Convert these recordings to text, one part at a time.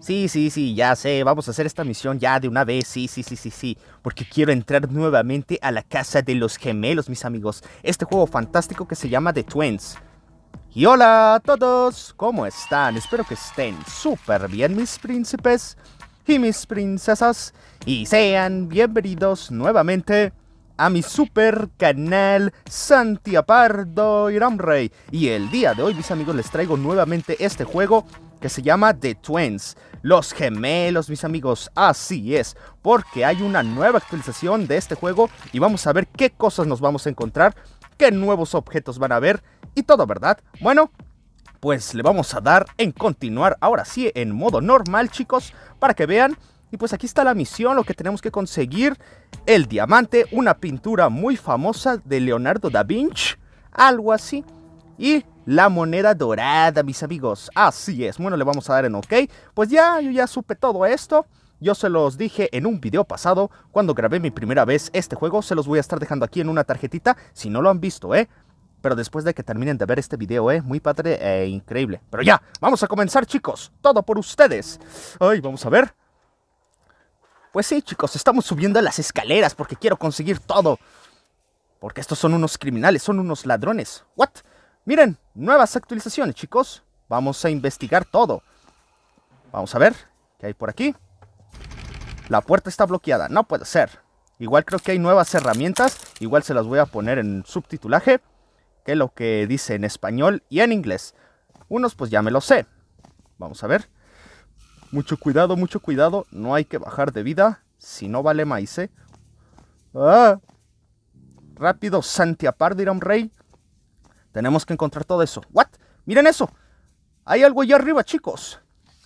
Sí, sí, sí, ya sé, vamos a hacer esta misión ya de una vez, sí, sí, sí, sí, sí, porque quiero entrar nuevamente a la casa de los gemelos, mis amigos, este juego fantástico que se llama The Twins. Y hola a todos, ¿cómo están? Espero que estén súper bien mis príncipes y mis princesas y sean bienvenidos nuevamente a mi super canal Santiapardo y Rey. Y el día de hoy, mis amigos, les traigo nuevamente este juego que se llama The Twins, los gemelos, mis amigos. Así es, porque hay una nueva actualización de este juego y vamos a ver qué cosas nos vamos a encontrar qué nuevos objetos van a ver? y todo, ¿verdad? Bueno, pues le vamos a dar en continuar ahora sí en modo normal, chicos, para que vean. Y pues aquí está la misión, lo que tenemos que conseguir, el diamante, una pintura muy famosa de Leonardo da Vinci, algo así, y la moneda dorada, mis amigos, así es, bueno, le vamos a dar en OK, pues ya, yo ya supe todo esto, yo se los dije en un video pasado, cuando grabé mi primera vez este juego, se los voy a estar dejando aquí en una tarjetita, si no lo han visto, ¿eh? Pero después de que terminen de ver este video, ¿eh? Muy padre e increíble. Pero ya, vamos a comenzar, chicos. Todo por ustedes. Ay, vamos a ver. Pues sí, chicos, estamos subiendo las escaleras porque quiero conseguir todo. Porque estos son unos criminales, son unos ladrones. ¿What? Miren, nuevas actualizaciones, chicos. Vamos a investigar todo. Vamos a ver qué hay por aquí. La puerta está bloqueada, no puede ser. Igual creo que hay nuevas herramientas, igual se las voy a poner en subtitulaje, que lo que dice en español y en inglés. Unos pues ya me lo sé. Vamos a ver. Mucho cuidado, mucho cuidado, no hay que bajar de vida, si no vale maíz, ¿eh? ¡Ah! Rápido, Santiapar dirá un rey. Tenemos que encontrar todo eso. ¿What? Miren eso. Hay algo allá arriba, chicos.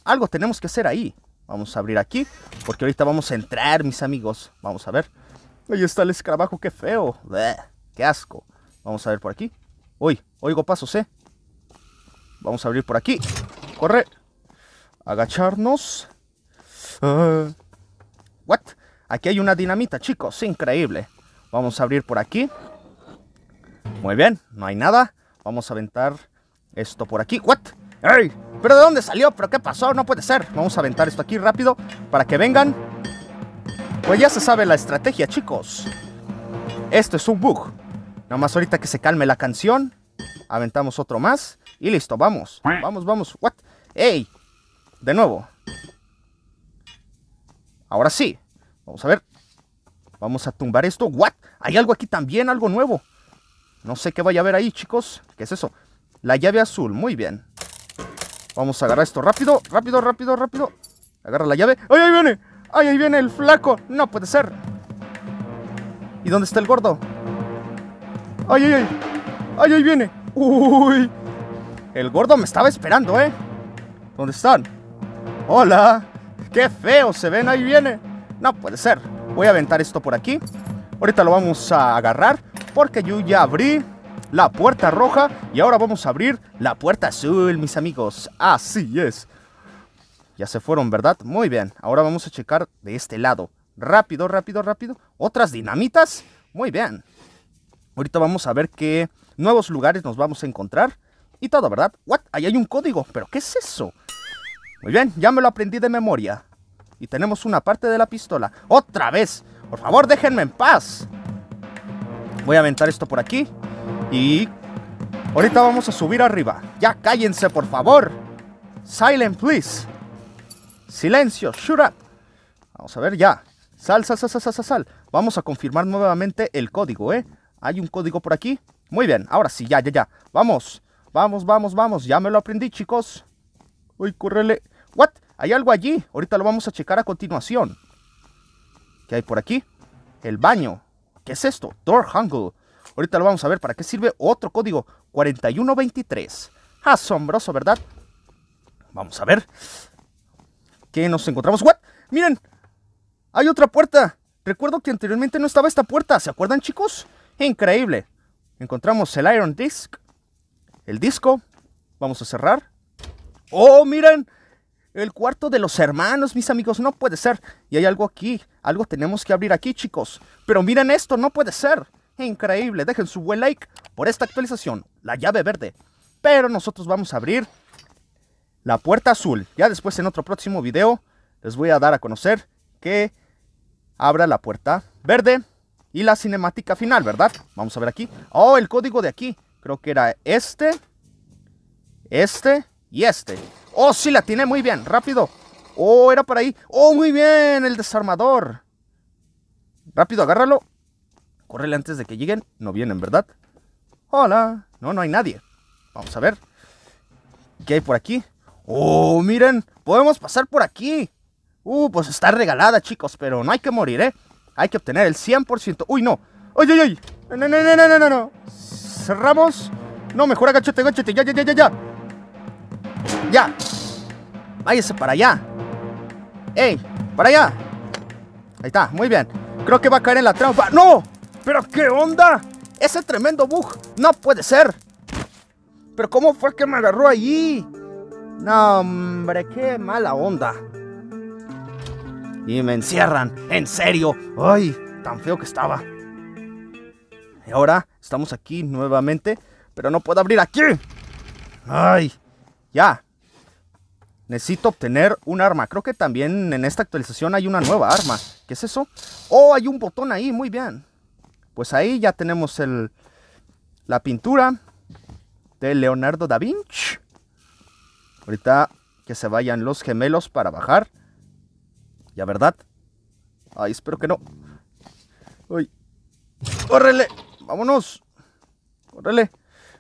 Algo tenemos que hacer ahí. Vamos a abrir aquí, porque ahorita vamos a entrar, mis amigos. Vamos a ver. Ahí está el escarabajo, qué feo. qué asco. Vamos a ver por aquí. Uy, oigo pasos, ¿eh? Vamos a abrir por aquí. Corre. Agacharnos. Ah. what? Aquí hay una dinamita, chicos. Increíble. Vamos a abrir por aquí. Muy bien, no hay nada. Vamos a aventar esto por aquí. What? ¡Ey! ¿Pero de dónde salió? ¿Pero qué pasó? No puede ser. Vamos a aventar esto aquí rápido para que vengan. Pues ya se sabe la estrategia, chicos. Esto es un bug. Nada más ahorita que se calme la canción, aventamos otro más y listo, vamos. Vamos, vamos. What? ¡Ey! De nuevo. Ahora sí. Vamos a ver. Vamos a tumbar esto. ¿What? Hay algo aquí también, algo nuevo. No sé qué vaya a haber ahí, chicos. ¿Qué es eso? La llave azul. Muy bien. Vamos a agarrar esto rápido, rápido, rápido, rápido. Agarra la llave. ¡Ay, ahí viene! ¡Ay, ahí viene el flaco! No puede ser. ¿Y dónde está el gordo? ¡Ay, ay, ay! ¡Ay, ahí viene! ¡Uy! El gordo me estaba esperando, ¿eh? ¿Dónde están? ¡Hola! ¡Qué feo se ven! ¡Ahí viene! No puede ser. Voy a aventar esto por aquí. Ahorita lo vamos a agarrar porque yo ya abrí la puerta roja y ahora vamos a abrir la puerta azul, mis amigos. Así es. Ya se fueron, ¿verdad? Muy bien. Ahora vamos a checar de este lado. Rápido, rápido, rápido. ¿Otras dinamitas? Muy bien. Ahorita vamos a ver qué nuevos lugares nos vamos a encontrar. Y todo, ¿verdad? ¿What? Ahí hay un código. ¿Pero qué es eso? Muy bien, ya me lo aprendí de memoria. Y tenemos una parte de la pistola. ¡Otra vez! Por favor, déjenme en paz. Voy a aventar esto por aquí. Y ahorita vamos a subir arriba. Ya cállense, por favor. Silent, please. Silencio, shut up. Vamos a ver ya. Sal, sal, sal, sal, sal, sal. Vamos a confirmar nuevamente el código, ¿eh? Hay un código por aquí. Muy bien, ahora sí, ya, ya, ya. Vamos, vamos, vamos, vamos. Ya me lo aprendí, chicos. Uy, córrele. ¿What? Hay algo allí. Ahorita lo vamos a checar a continuación. ¿Qué hay por aquí? El baño. ¿Qué es esto? Door handle. Ahorita lo vamos a ver para qué sirve otro código 4123. Asombroso, ¿verdad? Vamos a ver. ¿Qué nos encontramos? ¿What? Miren, hay otra puerta. Recuerdo que anteriormente no estaba esta puerta. ¿Se acuerdan, chicos? Increíble. Encontramos el Iron Disc. El disco. Vamos a cerrar. ¡Oh, miren! El cuarto de los hermanos, mis amigos. No puede ser. Y hay algo aquí. Algo tenemos que abrir aquí, chicos. Pero miren esto. No puede ser. Increíble, dejen su buen like por esta actualización, la llave verde. Pero nosotros vamos a abrir la puerta azul. Ya después en otro próximo video les voy a dar a conocer que abra la puerta verde y la cinemática final, ¿verdad? Vamos a ver aquí. Oh, el código de aquí. Creo que era este, este y este. Oh, sí, la tiene muy bien, rápido. Oh, era para ahí. Oh, muy bien, el desarmador. Rápido, agárralo. Correle antes de que lleguen. No vienen, ¿verdad? Hola. No, no hay nadie. Vamos a ver. ¿Qué hay por aquí? Oh, miren. Podemos pasar por aquí. Uh, pues está regalada, chicos. Pero no hay que morir, ¿eh? Hay que obtener el 100%. Uy, no. ¡Ay, ay, ay! No, no, no, no, no, no, Cerramos. No, mejor agáchate, agáchate. Ya, ya, ya, ya, ya. Ya. Váyase para allá. ¡Ey! ¡Para allá! Ahí está, muy bien. Creo que va a caer en la trampa. ¡No! ¿Pero qué onda? Ese tremendo bug. No puede ser. ¿Pero cómo fue que me agarró allí? No, hombre, qué mala onda. Y me encierran, en serio. Ay, tan feo que estaba. Y ahora estamos aquí nuevamente, pero no puedo abrir aquí. Ay, ya. Necesito obtener un arma. Creo que también en esta actualización hay una nueva arma. ¿Qué es eso? Oh, hay un botón ahí, muy bien. Pues ahí ya tenemos el, la pintura de Leonardo da Vinci. Ahorita que se vayan los gemelos para bajar. Ya, ¿verdad? Ay, espero que no. Uy. ¡Córrele! ¡Vámonos! ¡Córrele!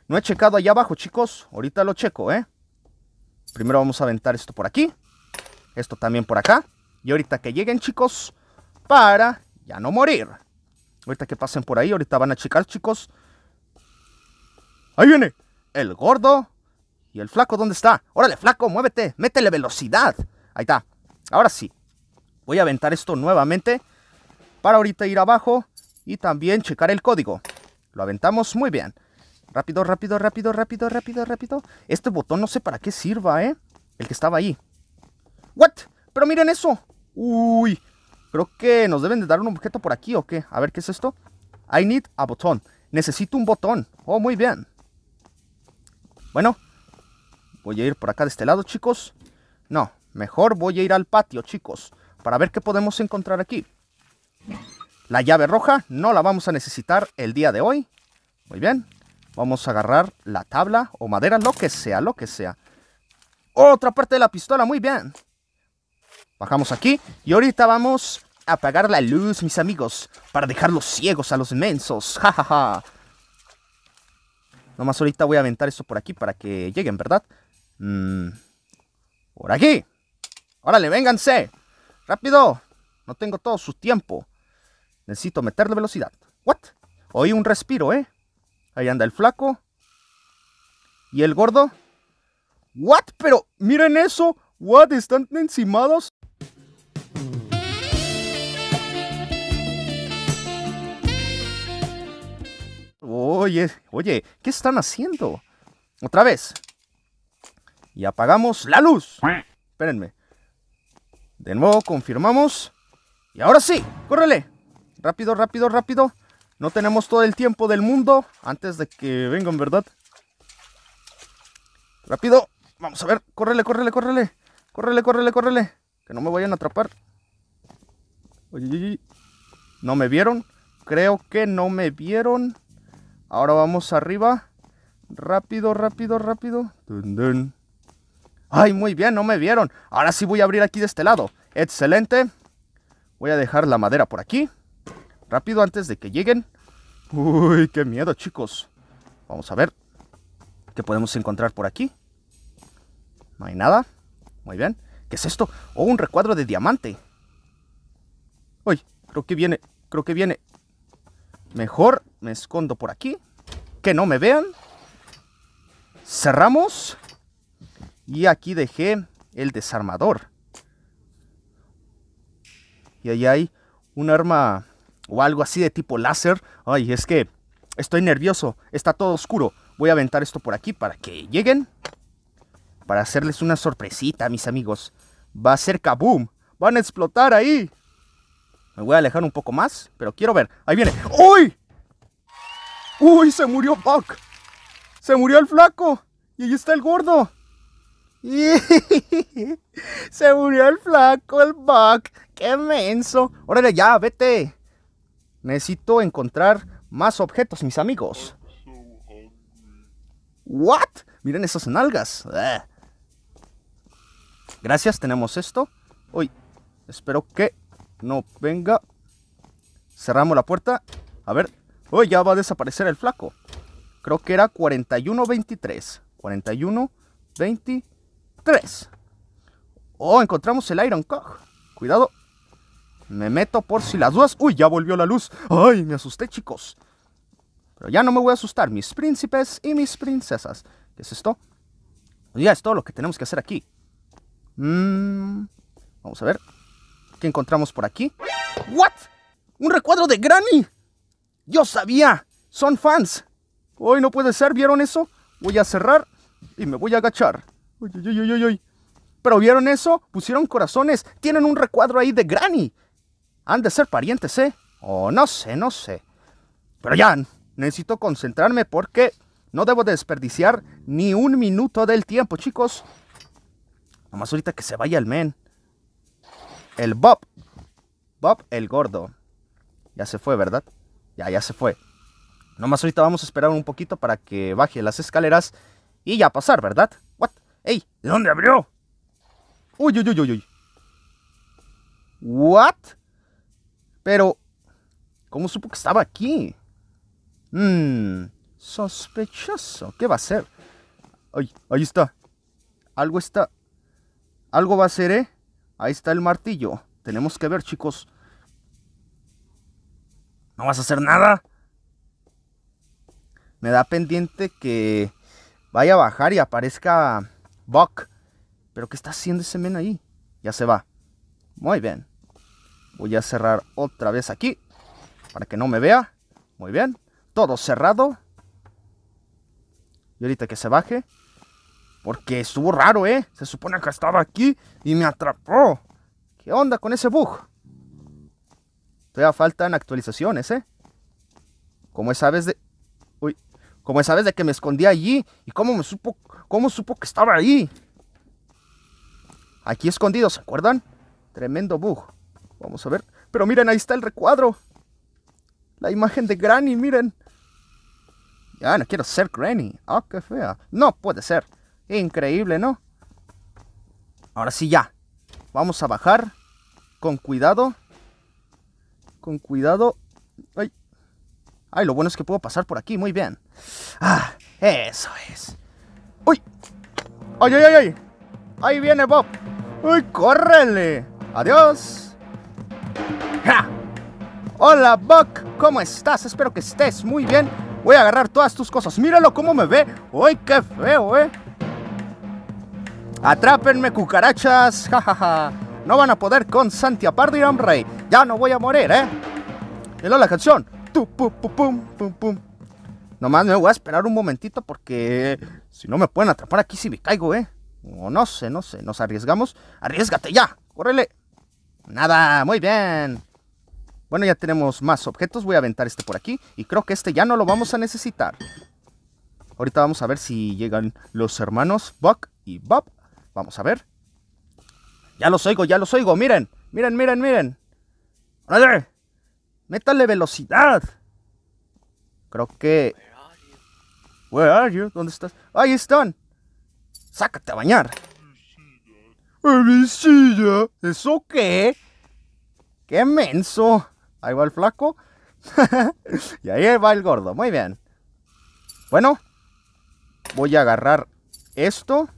No he checado allá abajo, chicos. Ahorita lo checo, ¿eh? Primero vamos a aventar esto por aquí. Esto también por acá. Y ahorita que lleguen, chicos, para ya no morir. Ahorita que pasen por ahí, ahorita van a checar, chicos. Ahí viene. El gordo. ¿Y el flaco dónde está? Órale, flaco, muévete. Métele velocidad. Ahí está. Ahora sí. Voy a aventar esto nuevamente. Para ahorita ir abajo. Y también checar el código. Lo aventamos muy bien. Rápido, rápido, rápido, rápido, rápido, rápido. Este botón no sé para qué sirva, ¿eh? El que estaba ahí. ¿What? Pero miren eso. Uy, Creo que nos deben de dar un objeto por aquí o qué. A ver, ¿qué es esto? I need a botón. Necesito un botón. Oh, muy bien. Bueno. Voy a ir por acá de este lado, chicos. No, mejor voy a ir al patio, chicos. Para ver qué podemos encontrar aquí. La llave roja no la vamos a necesitar el día de hoy. Muy bien. Vamos a agarrar la tabla o madera, lo que sea, lo que sea. Otra parte de la pistola, muy bien. Bajamos aquí y ahorita vamos a apagar la luz, mis amigos, para dejarlos ciegos a los mensos. Ja, ja, ja. Nomás ahorita voy a aventar esto por aquí para que lleguen, ¿verdad? Mm. Por aquí. Órale, vénganse. Rápido. No tengo todo su tiempo. Necesito meterle velocidad. ¿What? Oí un respiro, ¿eh? Ahí anda el flaco. ¿Y el gordo? ¿What? Pero miren eso. ¿What? ¿Están encimados? Oye, oye, ¿qué están haciendo? Otra vez. Y apagamos la luz. Espérenme. De nuevo confirmamos. Y ahora sí, córrele. Rápido, rápido, rápido. No tenemos todo el tiempo del mundo antes de que vengan, ¿verdad? Rápido. Vamos a ver. Córrele, córrele, córrele. Córrele, córrele, córrele. Que no me vayan a atrapar. Oye, ¿no me vieron? Creo que no me vieron. Ahora vamos arriba. Rápido, rápido, rápido. ¡Ay, muy bien! No me vieron. Ahora sí voy a abrir aquí de este lado. ¡Excelente! Voy a dejar la madera por aquí. Rápido, antes de que lleguen. ¡Uy, qué miedo, chicos! Vamos a ver qué podemos encontrar por aquí. No hay nada. Muy bien. ¿Qué es esto? ¡Oh, un recuadro de diamante! ¡Uy! Creo que viene, creo que viene. Mejor me escondo por aquí. Que no me vean. Cerramos. Y aquí dejé el desarmador. Y ahí hay un arma o algo así de tipo láser. Ay, es que estoy nervioso. Está todo oscuro. Voy a aventar esto por aquí para que lleguen. Para hacerles una sorpresita, mis amigos. Va a ser kaboom. Van a explotar ahí. Me voy a alejar un poco más, pero quiero ver. Ahí viene. ¡Uy! ¡Uy! Se murió Buck. Se murió el flaco. Y ahí está el gordo. se murió el flaco, el Buck. ¡Qué menso! Órale, ya, vete. Necesito encontrar más objetos, mis amigos. ¿What? Miren esas nalgas. Gracias, tenemos esto. Uy, espero que no venga. Cerramos la puerta. A ver. Uy, oh, ya va a desaparecer el flaco. Creo que era 41-23. 41-23. Oh, encontramos el Iron Cog. Cuidado. Me meto por si las dudas. Uy, ya volvió la luz. Ay, me asusté, chicos. Pero ya no me voy a asustar. Mis príncipes y mis princesas. ¿Qué es esto? Ya es todo lo que tenemos que hacer aquí. Mm, vamos a ver. ¿Qué encontramos por aquí. ¿What? ¡Un recuadro de Granny! ¡Yo sabía! ¡Son fans! ¡Hoy no puede ser! ¿Vieron eso? Voy a cerrar y me voy a agachar. ¡Uy, pero vieron eso? Pusieron corazones. Tienen un recuadro ahí de Granny. Han de ser parientes, ¿eh? O no sé, no sé. Pero ya, necesito concentrarme porque no debo desperdiciar ni un minuto del tiempo, chicos. Nomás ahorita que se vaya el men el Bob. Bob el gordo. Ya se fue, ¿verdad? Ya, ya se fue. Nomás ahorita vamos a esperar un poquito para que baje las escaleras y ya pasar, ¿verdad? ¿What? ¡Ey! ¿De dónde abrió? ¡Uy, uy, uy, uy, uy! ¿What? Pero, ¿cómo supo que estaba aquí? Mmm, sospechoso. ¿Qué va a ser? ¡Ay, ahí está! Algo está... Algo va a ser, ¿eh? Ahí está el martillo. Tenemos que ver, chicos. ¿No vas a hacer nada? Me da pendiente que vaya a bajar y aparezca Buck. ¿Pero qué está haciendo ese men ahí? Ya se va. Muy bien. Voy a cerrar otra vez aquí. Para que no me vea. Muy bien. Todo cerrado. Y ahorita que se baje, porque estuvo raro, ¿eh? Se supone que estaba aquí y me atrapó. ¿Qué onda con ese bug? Todavía faltan actualizaciones, ¿eh? Como esa vez de... Uy. Como esa vez de que me escondí allí. ¿Y cómo me supo... cómo supo que estaba ahí? Aquí escondido, ¿se acuerdan? Tremendo bug. Vamos a ver. Pero miren, ahí está el recuadro. La imagen de Granny, miren. Ya, no quiero ser Granny. Ah, qué fea. No puede ser. Increíble, ¿no? Ahora sí ya. Vamos a bajar. Con cuidado. Con cuidado. Ay. Ay, lo bueno es que puedo pasar por aquí. Muy bien. Ah, eso es. ¡Uy! ¡Ay, ay, ay, Ahí viene Bob. ¡Uy, córrele! ¡Adiós! Hola, Bob ¿Cómo estás? Espero que estés muy bien. Voy a agarrar todas tus cosas. Míralo cómo me ve. ¡Uy, qué feo, eh! Atrápenme cucarachas, jajaja. No van a poder con Santi Pardo y Rey. Ya no voy a morir, ¿eh? Es la canción. Nomás me voy a esperar un momentito porque si no me pueden atrapar aquí si me caigo, ¿eh? O no sé, no sé. ¿Nos arriesgamos? Arriesgate ya. Córrele. Nada, muy bien. Bueno, ya tenemos más objetos. Voy a aventar este por aquí. Y creo que este ya no lo vamos a necesitar. Ahorita vamos a ver si llegan los hermanos Buck y Bob. Vamos a ver. Ya los oigo, ya los oigo. Miren, miren, miren, miren. ¡Órale! ¡Métale velocidad! Creo que... ¿Dónde estás? ¡Ahí están! ¡Sácate a bañar! silla! ¿Eso qué? ¡Qué menso! Ahí va el flaco. y ahí va el gordo. Muy bien. Bueno. Voy a agarrar esto.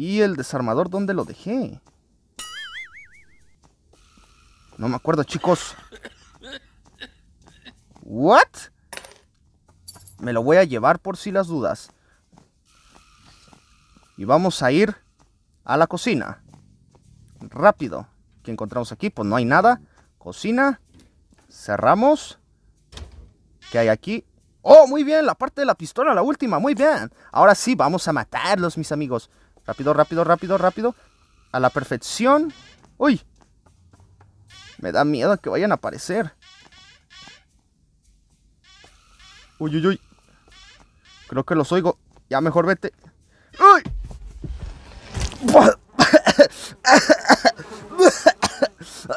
¿Y el desarmador dónde lo dejé? No me acuerdo, chicos. ¿What? Me lo voy a llevar por si las dudas. Y vamos a ir a la cocina. Rápido. ¿Qué encontramos aquí? Pues no hay nada. Cocina. Cerramos. ¿Qué hay aquí? Oh, muy bien, la parte de la pistola, la última, muy bien. Ahora sí, vamos a matarlos, mis amigos. Rápido, rápido, rápido, rápido. A la perfección. ¡Uy! Me da miedo que vayan a aparecer. Uy, uy, uy. Creo que los oigo. Ya mejor vete. ¡Uy!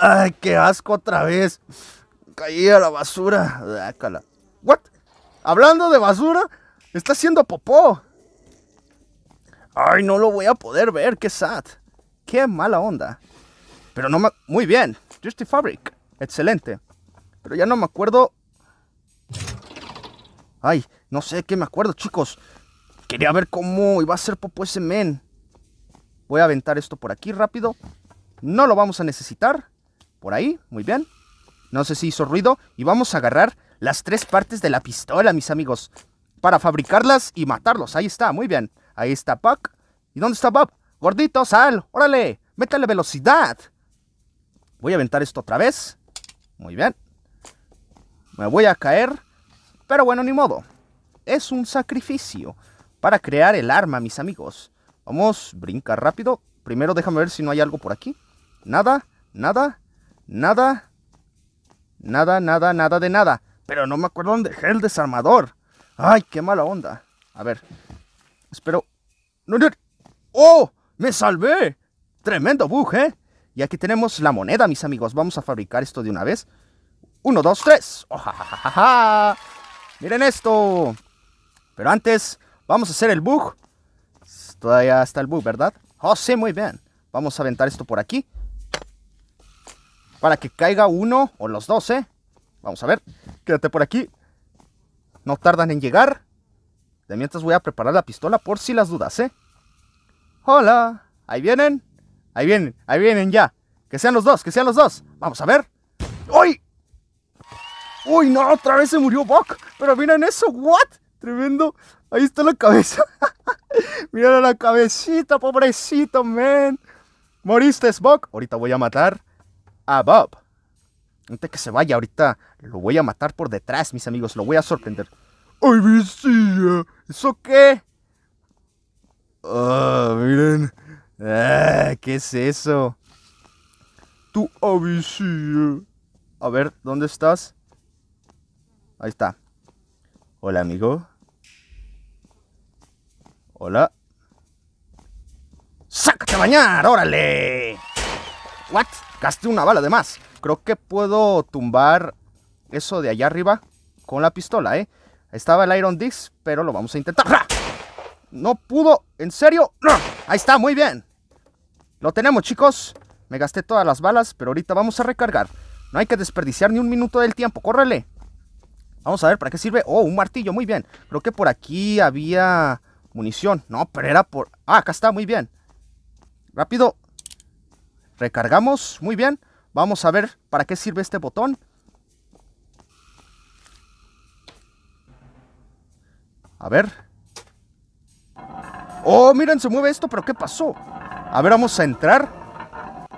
¡Ay, qué asco otra vez! Caí a la basura. Dácala. ¿What? Hablando de basura, está haciendo popó ay, no lo voy a poder ver, qué sad, qué mala onda. Pero no me... Muy bien, Justy Fabric, excelente. Pero ya no me acuerdo... Ay, no sé qué me acuerdo, chicos. Quería ver cómo iba a ser Popo ese men. Voy a aventar esto por aquí rápido. No lo vamos a necesitar. Por ahí, muy bien. No sé si hizo ruido. Y vamos a agarrar las tres partes de la pistola, mis amigos. Para fabricarlas y matarlos. Ahí está, muy bien. Ahí está Puck. ¿Y dónde está Bob? Gordito, sal. Órale, métale velocidad. Voy a aventar esto otra vez. Muy bien. Me voy a caer. Pero bueno, ni modo. Es un sacrificio para crear el arma, mis amigos. Vamos, brinca rápido. Primero déjame ver si no hay algo por aquí. Nada, nada, nada. Nada, nada, nada de nada. Pero no me acuerdo dónde dejé el desarmador. Ay, qué mala onda. A ver. Espero ¡Oh! ¡Me salvé! Tremendo bug, ¿eh? Y aquí tenemos la moneda, mis amigos. Vamos a fabricar esto de una vez. Uno, dos, tres. Oh, Miren esto. Pero antes, vamos a hacer el bug. Todavía está el bug, ¿verdad? Oh, sí, muy bien. Vamos a aventar esto por aquí. Para que caiga uno o los dos, ¿eh? Vamos a ver. Quédate por aquí. No tardan en llegar. De mientras voy a preparar la pistola por si las dudas, ¿eh? Hola. Ahí vienen. Ahí vienen. Ahí vienen ya. Que sean los dos, que sean los dos. Vamos a ver. ¡Uy! ¡Uy, no! Otra vez se murió Bob. Pero miren eso, ¿what? Tremendo. Ahí está la cabeza. miren la cabecita, pobrecito, man. Moriste, Buck. Ahorita voy a matar a Bob. Antes que se vaya ahorita, lo voy a matar por detrás, mis amigos. Lo voy a sorprender. ¡Ay, bestia! ¿Eso qué? Oh, miren. Ah, ¿Qué es eso? Tu ABC. A ver, ¿dónde estás? Ahí está. Hola, amigo. Hola. ¡Sácate a bañar! ¡Órale! ¿What? Gasté una bala de más. Creo que puedo tumbar eso de allá arriba con la pistola, ¿eh? Estaba el Iron Dix pero lo vamos a intentar. ¡Ja! No pudo, en serio. Ahí está, muy bien. Lo tenemos, chicos. Me gasté todas las balas, pero ahorita vamos a recargar. No hay que desperdiciar ni un minuto del tiempo. ¡Córrele! Vamos a ver, ¿para qué sirve? Oh, un martillo, muy bien. Creo que por aquí había munición. No, pero era por... Ah, acá está, muy bien. Rápido. Recargamos, muy bien. Vamos a ver para qué sirve este botón. A ver, Oh, miren, se mueve esto, pero ¿qué pasó? A ver, vamos a entrar.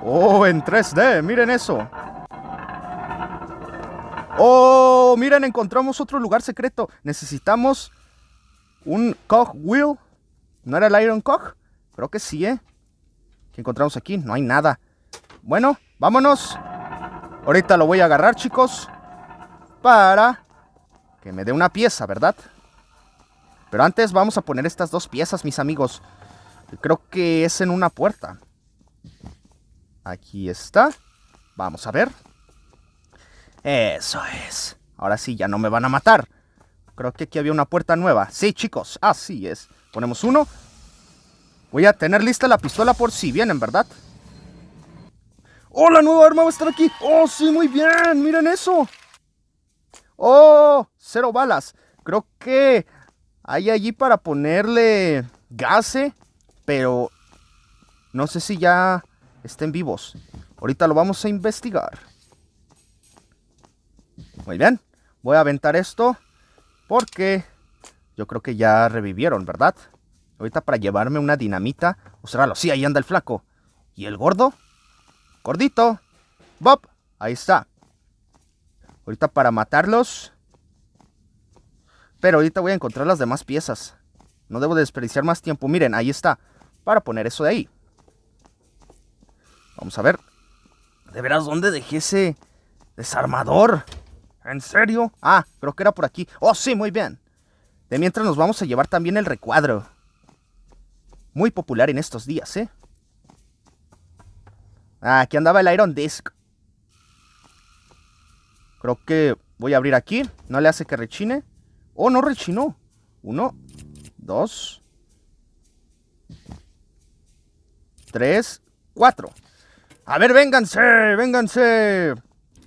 Oh, en 3D, miren eso. Oh, miren, encontramos otro lugar secreto. Necesitamos un wheel ¿No era el Iron Cog? Creo que sí, ¿eh? ¿Qué encontramos aquí? No hay nada. Bueno, vámonos. Ahorita lo voy a agarrar, chicos. Para que me dé una pieza, ¿verdad? Pero antes vamos a poner estas dos piezas, mis amigos. Creo que es en una puerta. Aquí está. Vamos a ver. Eso es. Ahora sí, ya no me van a matar. Creo que aquí había una puerta nueva. Sí, chicos, así es. Ponemos uno. Voy a tener lista la pistola por si vienen, ¿verdad? ¡Oh, la nueva arma va a estar aquí! ¡Oh, sí, muy bien! ¡Miren eso! ¡Oh! Cero balas. Creo que hay allí para ponerle gase, pero no sé si ya estén vivos. Ahorita lo vamos a investigar. Muy bien. Voy a aventar esto porque yo creo que ya revivieron, ¿verdad? Ahorita para llevarme una dinamita. O sea, sí, ahí anda el flaco. ¿Y el gordo? Gordito. Bob. Ahí está. Ahorita para matarlos pero ahorita voy a encontrar las demás piezas. No debo desperdiciar más tiempo. Miren, ahí está. Para poner eso de ahí. Vamos a ver. De veras, ¿dónde dejé ese desarmador? ¿En serio? Ah, creo que era por aquí. Oh, sí, muy bien. De mientras nos vamos a llevar también el recuadro. Muy popular en estos días, ¿eh? Ah, aquí andaba el Iron Disc. Creo que voy a abrir aquí. No le hace que rechine. Oh, no rechinó. Uno, dos, tres, cuatro. A ver, vénganse, vénganse.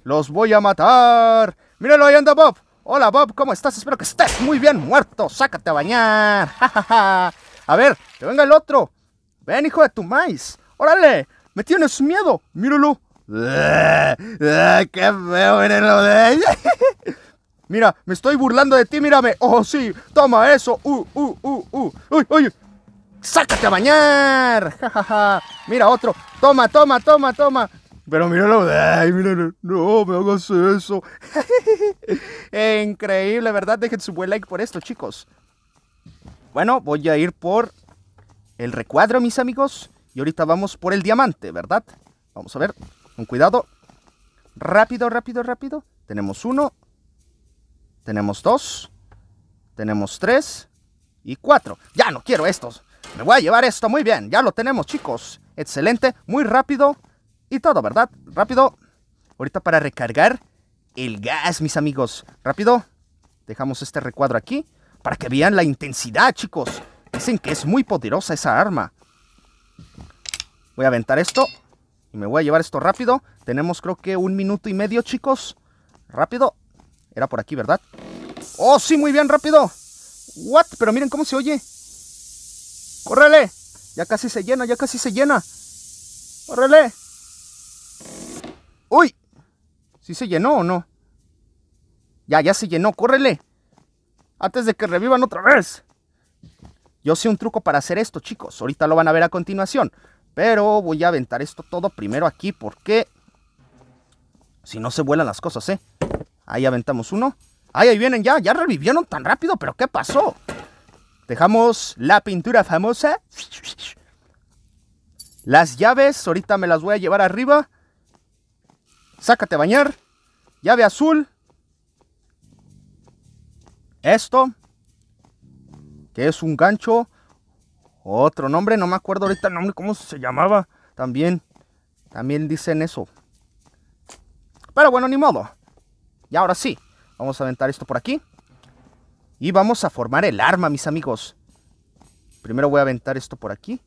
Los voy a matar. Míralo, ahí anda Bob. Hola Bob, ¿cómo estás? Espero que estés muy bien muerto. Sácate a bañar. a ver, que venga el otro. Ven, hijo de tu maíz. Órale, me tienes miedo. Míralo. Ah, ¡Qué feo! lo de ¿eh? Mira, me estoy burlando de ti, mírame. Oh, sí, toma eso. Uh, uh, uh, uh. Uy, uy. ¡Sácate a bañar! Mira, otro. Toma, toma, toma, toma. Pero míralo. Ay, míralo. No, me hagas eso. Increíble, ¿verdad? Dejen su buen like por esto, chicos. Bueno, voy a ir por el recuadro, mis amigos. Y ahorita vamos por el diamante, ¿verdad? Vamos a ver. Con cuidado. Rápido, rápido, rápido. Tenemos uno. Tenemos dos. Tenemos tres. Y cuatro. Ya no quiero estos. Me voy a llevar esto. Muy bien. Ya lo tenemos, chicos. Excelente. Muy rápido. Y todo, ¿verdad? Rápido. Ahorita para recargar el gas, mis amigos. Rápido. Dejamos este recuadro aquí. Para que vean la intensidad, chicos. Dicen que es muy poderosa esa arma. Voy a aventar esto. Y me voy a llevar esto rápido. Tenemos creo que un minuto y medio, chicos. Rápido. Era por aquí, ¿verdad? ¡Oh, sí! Muy bien, rápido. ¿What? Pero miren cómo se oye. ¡Córrele! Ya casi se llena, ya casi se llena. ¡Córrele! ¡Uy! ¿Sí se llenó o no? Ya, ya se llenó. ¡Córrele! Antes de que revivan otra vez. Yo sé un truco para hacer esto, chicos. Ahorita lo van a ver a continuación. Pero voy a aventar esto todo primero aquí porque... Si no se vuelan las cosas, ¿eh? Ahí aventamos uno. Ahí, ahí vienen ya, ya revivieron tan rápido, pero ¿qué pasó? Dejamos la pintura famosa. Las llaves, ahorita me las voy a llevar arriba. Sácate a bañar. Llave azul. Esto. Que es un gancho. Otro nombre, no me acuerdo ahorita el nombre, cómo se llamaba. También, también dicen eso. Pero bueno, ni modo. Y ahora sí, vamos a aventar esto por aquí. Y vamos a formar el arma, mis amigos. Primero voy a aventar esto por aquí.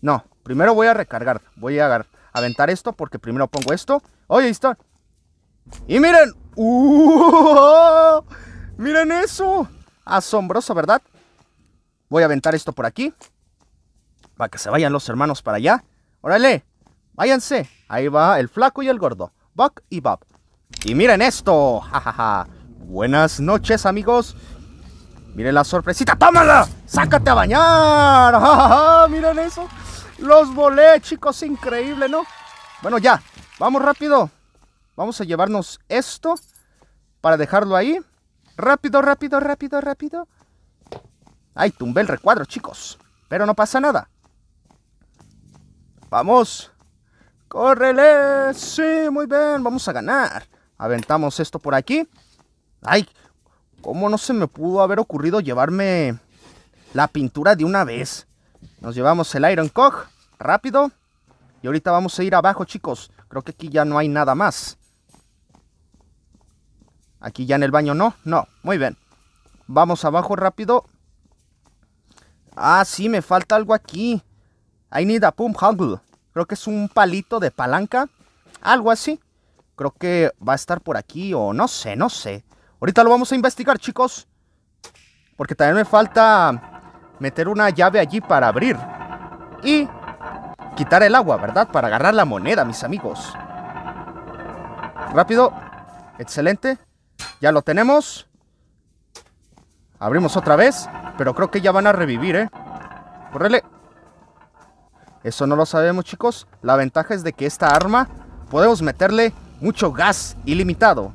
No, primero voy a recargar. Voy a aventar esto porque primero pongo esto. Oye, oh, ahí está. Y miren. ¡Uh! Miren eso. Asombroso, ¿verdad? Voy a aventar esto por aquí. Para que se vayan los hermanos para allá. Órale. Váyanse. Ahí va el flaco y el gordo. Buck y Bob. Y miren esto, jajaja. Buenas noches, amigos. Miren la sorpresita, tómala. Sácate a bañar. ¡Jajaja! miren eso. Los volé, chicos, increíble, ¿no? Bueno, ya, vamos rápido. Vamos a llevarnos esto para dejarlo ahí. Rápido, rápido, rápido, rápido. Ay, tumbé el recuadro, chicos. Pero no pasa nada. Vamos. ¡Córrele! Sí, muy bien. Vamos a ganar. Aventamos esto por aquí. ¡Ay! ¿Cómo no se me pudo haber ocurrido llevarme la pintura de una vez? Nos llevamos el Iron Cog. Rápido. Y ahorita vamos a ir abajo, chicos. Creo que aquí ya no hay nada más. Aquí ya en el baño no. No, muy bien. Vamos abajo rápido. Ah, sí, me falta algo aquí. I need a pump handle. Creo que es un palito de palanca. Algo así. Creo que va a estar por aquí o no sé, no sé. Ahorita lo vamos a investigar, chicos. Porque también me falta meter una llave allí para abrir. Y quitar el agua, ¿verdad? Para agarrar la moneda, mis amigos. Rápido. Excelente. Ya lo tenemos. Abrimos otra vez. Pero creo que ya van a revivir, ¿eh? Córrele. Eso no lo sabemos, chicos. La ventaja es de que esta arma podemos meterle mucho gas ilimitado.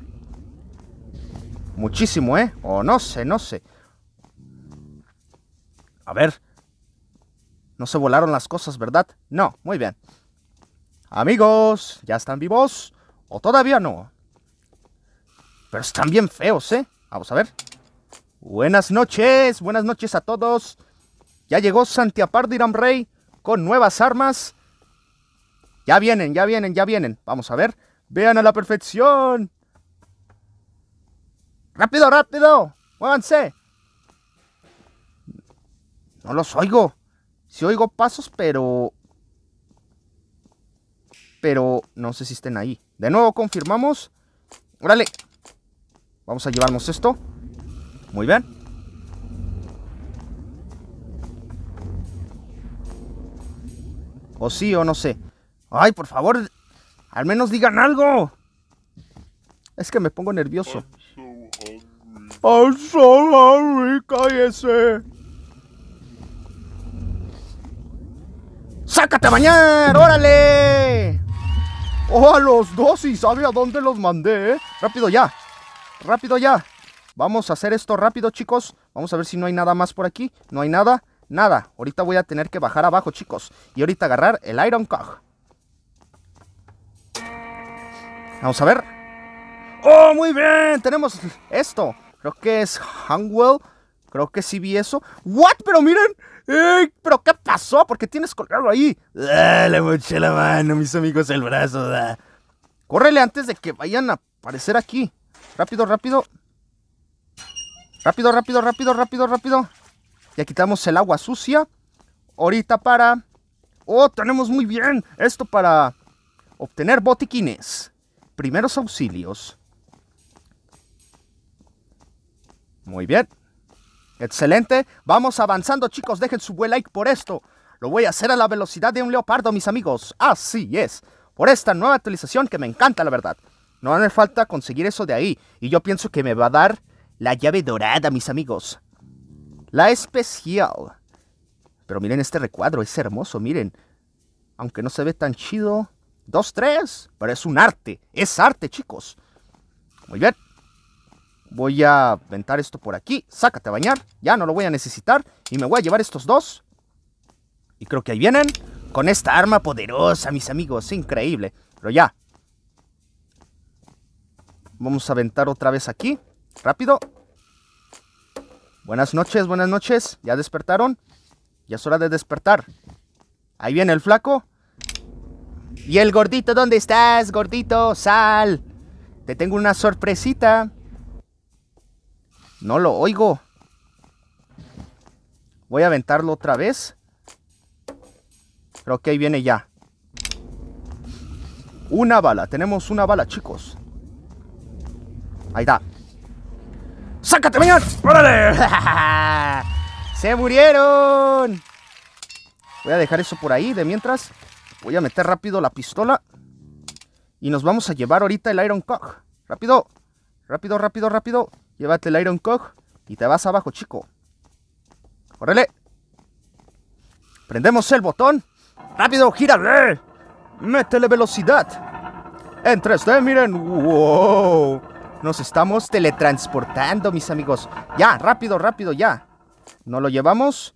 Muchísimo, ¿eh? O no sé, no sé. A ver. No se volaron las cosas, ¿verdad? No, muy bien. Amigos, ¿ya están vivos? ¿O todavía no? Pero están bien feos, ¿eh? Vamos a ver. Buenas noches, buenas noches a todos. Ya llegó de Irán Rey con nuevas armas. Ya vienen, ya vienen, ya vienen. Vamos a ver. Vean a la perfección. Rápido, rápido. Muévanse. No los oigo. Sí oigo pasos, pero... Pero no sé si estén ahí. De nuevo confirmamos. Órale. Vamos a llevarnos esto. Muy bien. O sí o no sé. Ay, por favor, al menos digan algo. Es que me pongo nervioso. I'm so hungry, cállese. ¡Sácate mañana, ¡Órale! ¡Oh, a los dos! Y sabe a dónde los mandé, ¿eh? ¡Rápido ya! ¡Rápido ya! Vamos a hacer esto rápido, chicos. Vamos a ver si no hay nada más por aquí. No hay nada. Nada. Ahorita voy a tener que bajar abajo, chicos. Y ahorita agarrar el Iron Cog. Vamos a ver. ¡Oh, muy bien! Tenemos esto. Creo que es Hangwell. Creo que sí vi eso. ¿What? Pero miren. ¡Ey! ¿Pero qué pasó? porque tienes colgado ahí? Ah, le la mano, mis amigos, el brazo. Córrele antes de que vayan a aparecer aquí. Rápido, rápido. Rápido, rápido, rápido, rápido, rápido. Ya quitamos el agua sucia. Ahorita para... Oh, tenemos muy bien esto para obtener botiquines primeros auxilios. Muy bien. Excelente. Vamos avanzando, chicos. Dejen su buen like por esto. Lo voy a hacer a la velocidad de un leopardo, mis amigos. Así es. Por esta nueva actualización que me encanta, la verdad. No me falta conseguir eso de ahí. Y yo pienso que me va a dar la llave dorada, mis amigos. La especial. Pero miren este recuadro, es hermoso, miren. Aunque no se ve tan chido, dos, tres, pero es un arte, es arte, chicos. Muy bien. Voy a aventar esto por aquí. Sácate a bañar. Ya no lo voy a necesitar. Y me voy a llevar estos dos. Y creo que ahí vienen. Con esta arma poderosa, mis amigos. Increíble. Pero ya. Vamos a aventar otra vez aquí. Rápido. Buenas noches, buenas noches. ¿Ya despertaron? Ya es hora de despertar. Ahí viene el flaco. Y el gordito, ¿dónde estás, gordito? Sal. Te tengo una sorpresita. No lo oigo. Voy a aventarlo otra vez. Creo que ahí viene ya. Una bala. Tenemos una bala, chicos. Ahí está. ¡Sácate, mañana! ¡Órale! ¡Se murieron! Voy a dejar eso por ahí de mientras. Voy a meter rápido la pistola. Y nos vamos a llevar ahorita el Iron Cog Rápido, rápido, rápido, rápido. Llévate el Iron Cog y te vas abajo, chico. ¡Órale! Prendemos el botón. ¡Rápido, gírale! ¡Métele velocidad! En 3D, miren. ¡Wow! Nos estamos teletransportando, mis amigos. Ya, rápido, rápido, ya. No lo llevamos.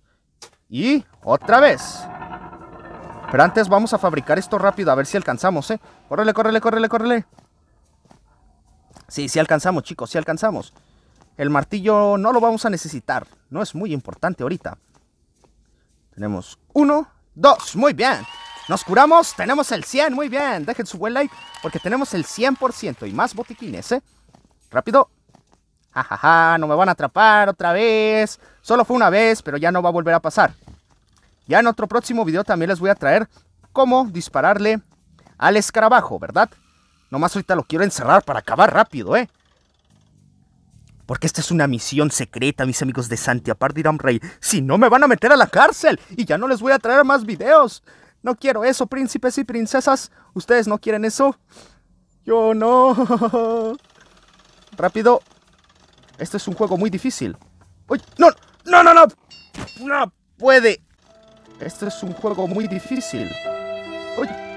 Y otra vez. Pero antes vamos a fabricar esto rápido, a ver si alcanzamos, ¿eh? Córrele, córrele, córrele, córrele. Sí, sí alcanzamos, chicos, sí alcanzamos. El martillo no lo vamos a necesitar. No es muy importante ahorita. Tenemos uno, dos. Muy bien. Nos curamos. Tenemos el 100. Muy bien. Dejen su buen like porque tenemos el 100% y más botiquines, ¿eh? Rápido. ja, ja, ja, no me van a atrapar otra vez. Solo fue una vez, pero ya no va a volver a pasar. Ya en otro próximo video también les voy a traer cómo dispararle al escarabajo, ¿verdad? Nomás ahorita lo quiero encerrar para acabar rápido, ¿eh? Porque esta es una misión secreta, mis amigos de Santi. Aparte Rey, si no me van a meter a la cárcel y ya no les voy a traer más videos. No quiero eso, príncipes y princesas. ¿Ustedes no quieren eso? Yo no. Rápido. Este es un juego muy difícil. ¡Uy! ¡No! ¡No, no, no! ¡No puede! Este es un juego muy difícil.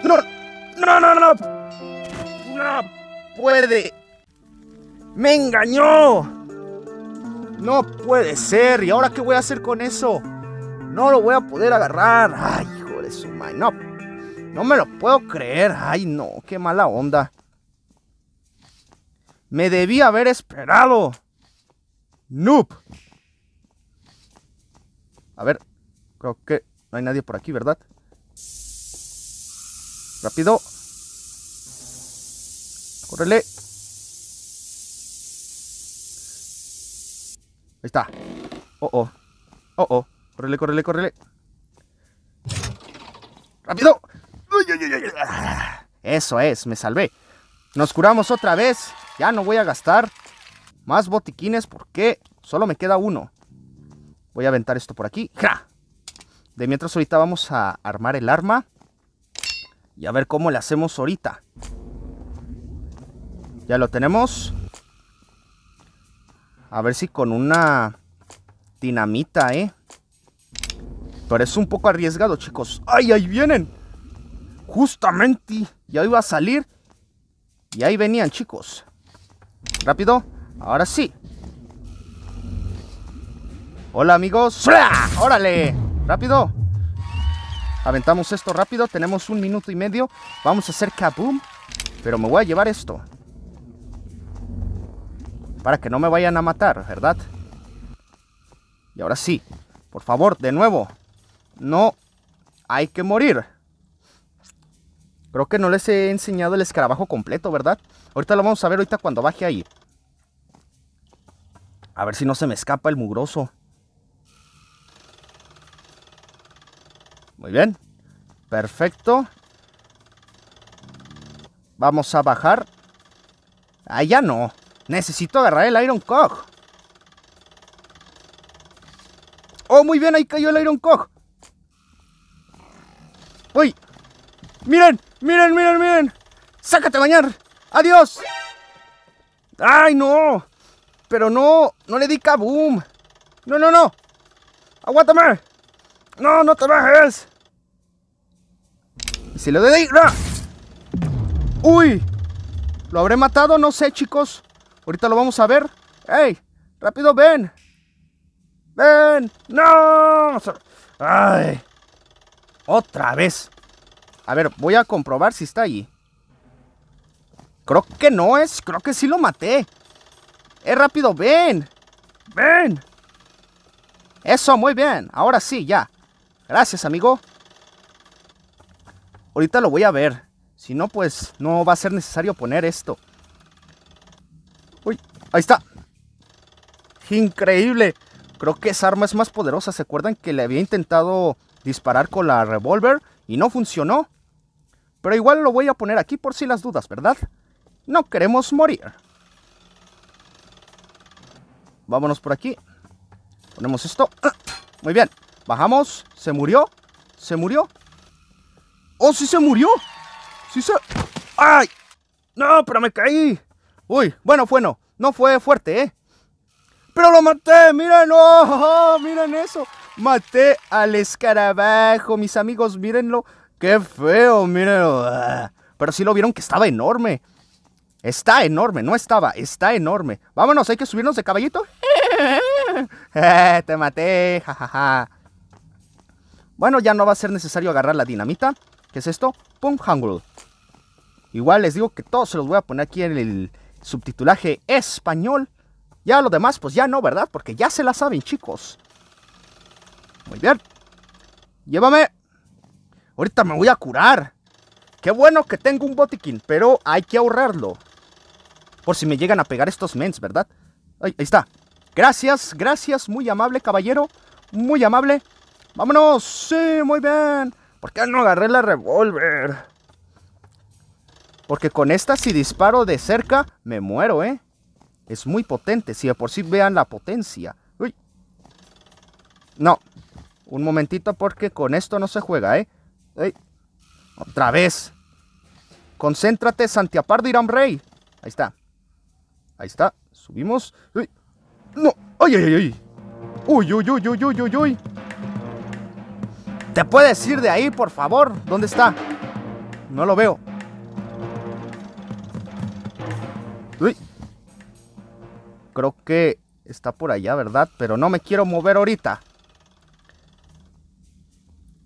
no, no! ¡No puede! ¡Me engañó! ¡No puede ser! ¿Y ahora qué voy a hacer con eso? No lo voy a poder agarrar. ¡Ay, joder, de su madre! No, no me lo puedo creer. ¡Ay, no! ¡Qué mala onda! ¡Me debí haber esperado! ¡Noob! A ver, creo que no hay nadie por aquí, ¿verdad? Rápido. Córrele. Ahí está. Oh, oh. Oh, oh. Córrele, córrele, córrele. ¡Rápido! Eso es, me salvé. Nos curamos otra vez. Ya no voy a gastar más botiquines porque solo me queda uno. Voy a aventar esto por aquí. ¡Ja! De mientras ahorita vamos a armar el arma. Y a ver cómo le hacemos ahorita. Ya lo tenemos. A ver si con una dinamita, ¿eh? Pero es un poco arriesgado, chicos. ¡Ay, ahí vienen! Justamente. Ya iba a salir. Y ahí venían, chicos. Rápido. Ahora sí. Hola, amigos. ¡Órale! rápido. Aventamos esto rápido, tenemos un minuto y medio. Vamos a hacer kaboom, pero me voy a llevar esto. Para que no me vayan a matar, ¿verdad? Y ahora sí, por favor, de nuevo. No hay que morir. Creo que no les he enseñado el escarabajo completo, ¿verdad? Ahorita lo vamos a ver ahorita cuando baje ahí. A ver si no se me escapa el mugroso. Muy bien. Perfecto. Vamos a bajar. Ah, ya no. Necesito agarrar el Iron Cog. Oh, muy bien, ahí cayó el Iron Cog. Uy. Miren, miren, miren, miren. Sácate a bañar. Adiós. ¡Ay, no! Pero no, no le di kaboom. No, no, no. Aguántame. No, no te bajes. Si le doy ¡Uy! ¿Lo habré matado? No sé, chicos. Ahorita lo vamos a ver. ¡Ey! ¡Rápido, ven! ¡Ven! ¡No! ¡Ay! Otra vez. A ver, voy a comprobar si está allí. Creo que no es. Creo que sí lo maté. ¡Eh, rápido, ven! ¡Ven! Eso, muy bien. Ahora sí, ya. Gracias, amigo. Ahorita lo voy a ver. Si no, pues no va a ser necesario poner esto. Uy, ahí está. Increíble. Creo que esa arma es más poderosa. ¿Se acuerdan que le había intentado disparar con la revólver y no funcionó? Pero igual lo voy a poner aquí por si las dudas, ¿verdad? No queremos morir. Vámonos por aquí. Ponemos esto. Ah, muy bien. Bajamos. Se murió. Se murió. ¡Oh, sí se murió! ¡Sí se... ¡Ay! ¡No, pero me caí! Uy, bueno, fue no. No fue fuerte, ¿eh? ¡Pero lo maté! ¡Miren! ¡Oh! ¡Miren eso! Maté al escarabajo, mis amigos. Mírenlo. ¡Qué feo! Mírenlo. ¡Ah! Pero sí lo vieron que estaba enorme. Está enorme, no estaba, está enorme. Vámonos, hay que subirnos de caballito. ¡Eh, te maté, jajaja. Bueno, ya no va a ser necesario agarrar la dinamita. ¿Qué es esto? Pum Hangul. Igual les digo que todos se los voy a poner aquí en el subtitulaje español. Ya lo demás, pues ya no, ¿verdad? Porque ya se la saben, chicos. Muy bien. Llévame. Ahorita me voy a curar. Qué bueno que tengo un botiquín, pero hay que ahorrarlo. Por si me llegan a pegar estos mens, ¿verdad? ahí está. Gracias, gracias, muy amable caballero. Muy amable. Vámonos. Sí, muy bien. ¿Por qué no agarré la revólver? Porque con esta si disparo de cerca, me muero, ¿eh? Es muy potente. Si de por sí vean la potencia. Uy. No. Un momentito porque con esto no se juega, ¿eh? Otra vez. Concéntrate, Santiapardo Irán Rey. Ahí está. Ahí está. Subimos. Uy. No. Ay, ay, ay, ay. Uy, uy, uy, uy, uy, uy, uy. ¿Te puedes ir de ahí, por favor? ¿Dónde está? No lo veo. Uy. Creo que está por allá, ¿verdad? Pero no me quiero mover ahorita.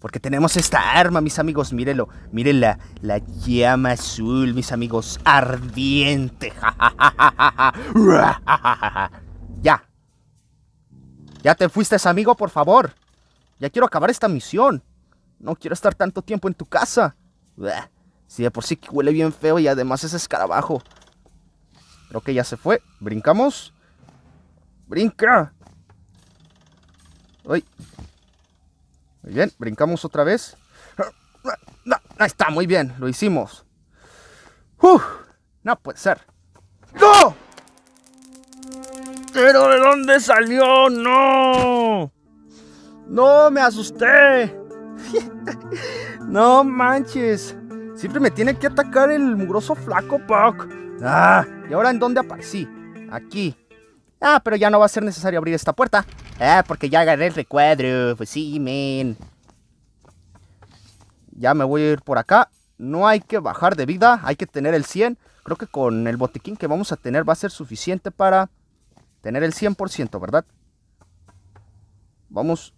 Porque tenemos esta arma, mis amigos. Mírenlo. Miren la, la llama azul, mis amigos. Ardiente. ya. Ya te fuiste, amigo, por favor. Ya quiero acabar esta misión. No quiero estar tanto tiempo en tu casa. Sí, de por sí huele bien feo y además es escarabajo. Creo que ya se fue. ¿Brincamos? ¡Brinca! ¡Uy! Muy bien, brincamos otra vez. ahí está, muy bien, lo hicimos. ¡Uf! No puede ser. ¡No! ¿Pero de dónde salió? ¡No! No, me asusté. no manches. Siempre me tiene que atacar el mugroso flaco Puck. Ah, ¿y ahora en dónde aparecí? Aquí. Ah, pero ya no va a ser necesario abrir esta puerta. Ah, porque ya agarré el recuadro. Pues sí, men. Ya me voy a ir por acá. No hay que bajar de vida. Hay que tener el 100. Creo que con el botiquín que vamos a tener va a ser suficiente para tener el 100%, ¿verdad? Vamos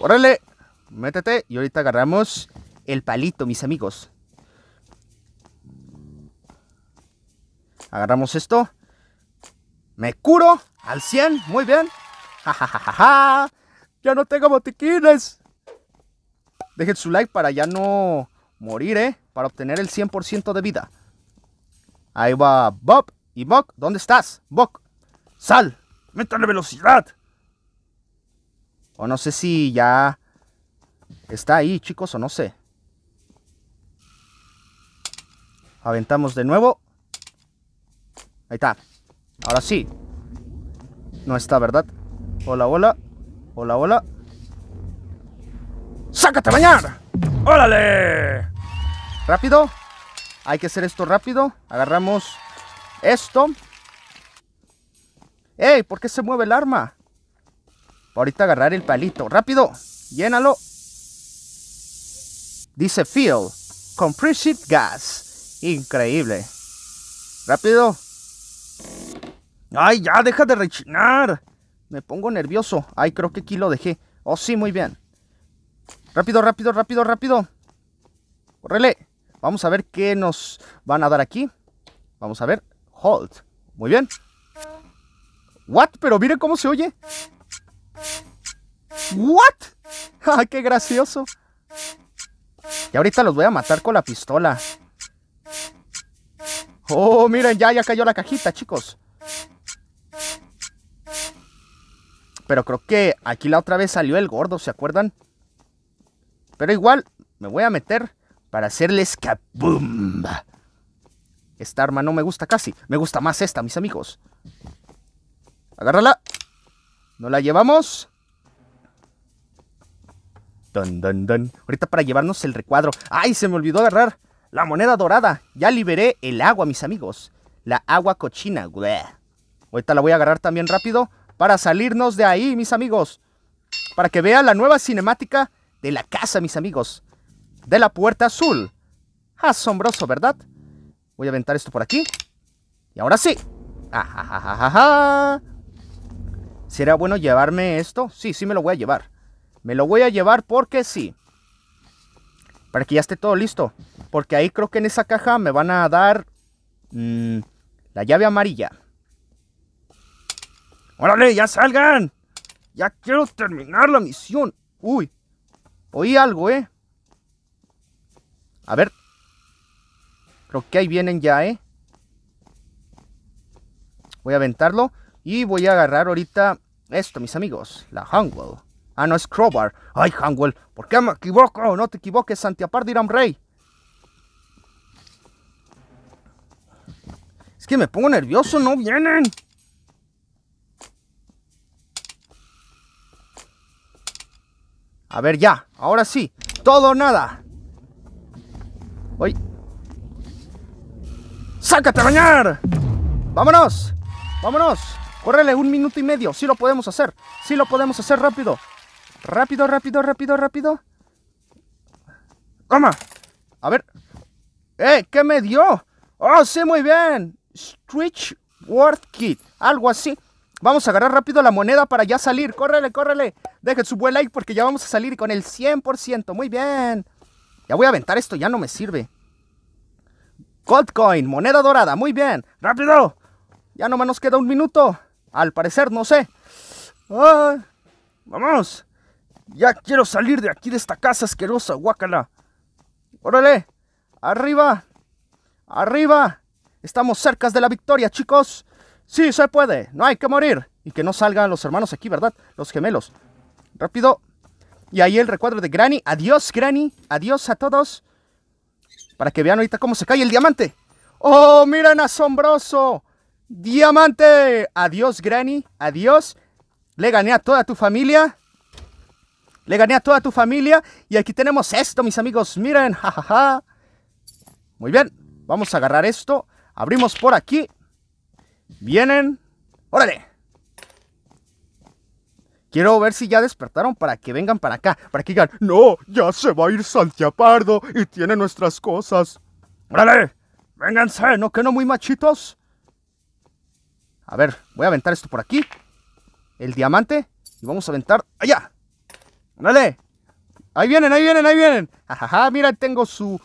órale, métete. Y ahorita agarramos el palito, mis amigos. Agarramos esto. Me curo al 100. Muy bien. Ja, ja, ja, ja! ya no tengo botiquines. Dejen su like para ya no morir, ¿eh? Para obtener el 100% de vida. Ahí va Bob y Bob. ¿Dónde estás? Bob, sal. Métale velocidad. O no sé si ya está ahí, chicos, o no sé. Aventamos de nuevo. Ahí está. Ahora sí. No está, ¿verdad? Hola, hola. Hola, hola. ¡Sácate a bañar! ¡Órale! Rápido. Hay que hacer esto rápido. Agarramos esto. ¡Ey! ¿Por qué se mueve el arma? ahorita agarrar el palito. ¡Rápido! ¡Llénalo! Dice Field. Compressed Gas. Increíble. ¡Rápido! ¡Ay, ya! ¡Deja de rechinar! Me pongo nervioso. ¡Ay, creo que aquí lo dejé! ¡Oh, sí! Muy bien. ¡Rápido, rápido, rápido, rápido! ¡Córrele! Vamos a ver qué nos van a dar aquí. Vamos a ver. Hold. Muy bien. What? Pero miren cómo se oye. ¿What? ah qué gracioso! Y ahorita los voy a matar con la pistola. Oh, miren, ya, ya cayó la cajita, chicos. Pero creo que aquí la otra vez salió el gordo, ¿se acuerdan? Pero igual, me voy a meter para hacerles Bum. Esta arma no me gusta casi. Me gusta más esta, mis amigos. Agárrala. ¿No la llevamos? Ahorita para llevarnos el recuadro. ¡Ay! Se me olvidó agarrar la moneda dorada. Ya liberé el agua, mis amigos. La agua cochina. Güey. Ahorita la voy a agarrar también rápido para salirnos de ahí, mis amigos. Para que vean la nueva cinemática de la casa, mis amigos. De la puerta azul. Asombroso, ¿verdad? Voy a aventar esto por aquí. Y ahora sí. Ah, ja! ¿Será bueno llevarme esto? Sí, sí me lo voy a llevar. Me lo voy a llevar porque sí. Para que ya esté todo listo. Porque ahí creo que en esa caja me van a dar mm, la llave amarilla. ¡Órale, ya salgan! Ya quiero terminar la misión. Uy, oí algo, ¿eh? A ver. Creo que ahí vienen ya, ¿eh? Voy a aventarlo. Y voy a agarrar ahorita esto, mis amigos, la Hangwell. Ah, no, es Crowbar. Ay, Hangwell, ¿por qué me equivoco? No te equivoques, Santiapar un Rey. Es que me pongo nervioso, no vienen. A ver, ya, ahora sí. Todo nada. Uy. ¡Sácate a bañar! ¡Vámonos! ¡Vámonos! Córrele un minuto y medio. Sí lo podemos hacer. Sí lo podemos hacer rápido. Rápido, rápido, rápido, rápido. Toma. A ver. ¡Eh! ¿Qué me dio? ¡Oh, sí, muy bien! Stretch Worth Kit. Algo así. Vamos a agarrar rápido la moneda para ya salir. ¡Córrele, córrele! Dejen su buen like porque ya vamos a salir con el 100%. Muy bien. Ya voy a aventar esto, ya no me sirve. Gold Coin, moneda dorada. Muy bien. ¡Rápido! Ya nomás nos queda un minuto. Al parecer, no sé. vamos. Ya quiero salir de aquí, de esta casa asquerosa, guácala. Órale. Arriba. Arriba. Estamos cerca de la victoria, chicos. Sí, se puede. No hay que morir. Y que no salgan los hermanos aquí, ¿verdad? Los gemelos. Rápido. Y ahí el recuadro de Granny. Adiós, Granny. Adiós a todos. Para que vean ahorita cómo se cae el diamante. ¡Oh, miren, asombroso! Diamante. Adiós, Granny. Adiós. Le gané a toda tu familia. Le gané a toda tu familia. Y aquí tenemos esto, mis amigos. Miren, jajaja. Muy bien. Vamos a agarrar esto. Abrimos por aquí. Vienen. ¡Órale! Quiero ver si ya despertaron para que vengan para acá. Para que digan, no, ya se va a ir Santiapardo y tiene nuestras cosas. ¡Órale! ¡Vénganse! ¿No que no muy machitos? A ver, voy a aventar esto por aquí. El diamante. Y vamos a aventar allá. ¡Órale! Ahí vienen, ahí vienen, ahí vienen. Ajá, mira, tengo su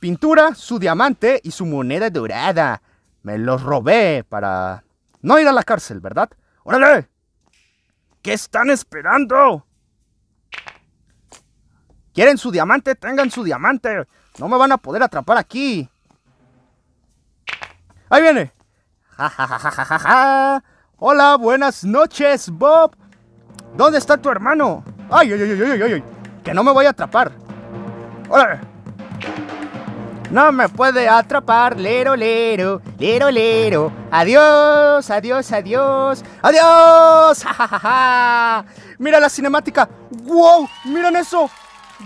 pintura, su diamante y su moneda dorada. Me los robé para no ir a la cárcel, ¿verdad? ¡Órale! ¿Qué están esperando? ¿Quieren su diamante? Tengan su diamante. No me van a poder atrapar aquí. Ahí viene. Ja, ja, ja, Hola, buenas noches, Bob. ¿Dónde está tu hermano? Ay, ay, ay, ay, ay, ay. Que no me voy a atrapar. Hola. No me puede atrapar, lero, lero, lero, lero. Adiós, adiós, adiós, adiós. Ja, Mira la cinemática. ¡Wow! ¡Miren eso!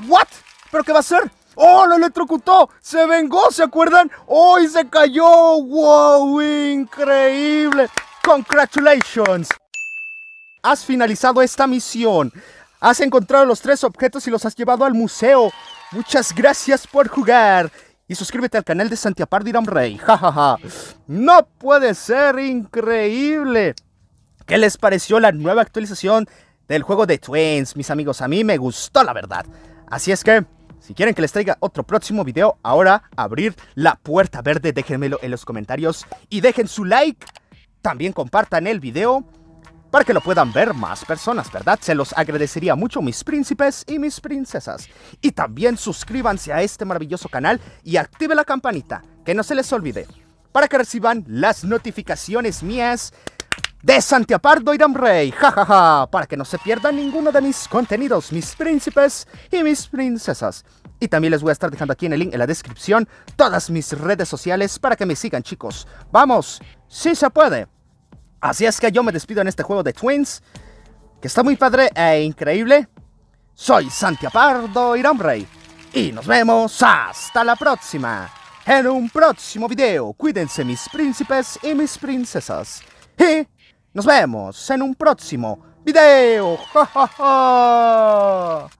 ¿What? ¿Pero qué va a ser? ¡Oh, lo electrocutó! ¡Se vengó! ¿Se acuerdan? ¡Oh, se cayó! ¡Wow! ¡Increíble! ¡Congratulations! Has finalizado esta misión. Has encontrado los tres objetos y los has llevado al museo. Muchas gracias por jugar. Y suscríbete al canal de Santiapar Diram Rey. Jajaja. Ja, ja. No puede ser increíble. ¿Qué les pareció la nueva actualización del juego de Twins, mis amigos? A mí me gustó, la verdad. Así es que si quieren que les traiga otro próximo video, ahora abrir la puerta verde, déjenmelo en los comentarios y dejen su like. También compartan el video para que lo puedan ver más personas, ¿verdad? Se los agradecería mucho mis príncipes y mis princesas. Y también suscríbanse a este maravilloso canal y active la campanita, que no se les olvide, para que reciban las notificaciones mías de Santiapardo y Rey, jajaja, ja, para que no se pierdan ninguno de mis contenidos, mis príncipes y mis princesas. Y también les voy a estar dejando aquí en el link en la descripción todas mis redes sociales para que me sigan, chicos. Vamos, si sí se puede. Así es que yo me despido en este juego de Twins, que está muy padre e increíble. Soy Santiapardo y Rey y nos vemos hasta la próxima. En un próximo video, cuídense mis príncipes y mis princesas. Y Nos vemos en un próximo video. ¡Ja, ja, ja!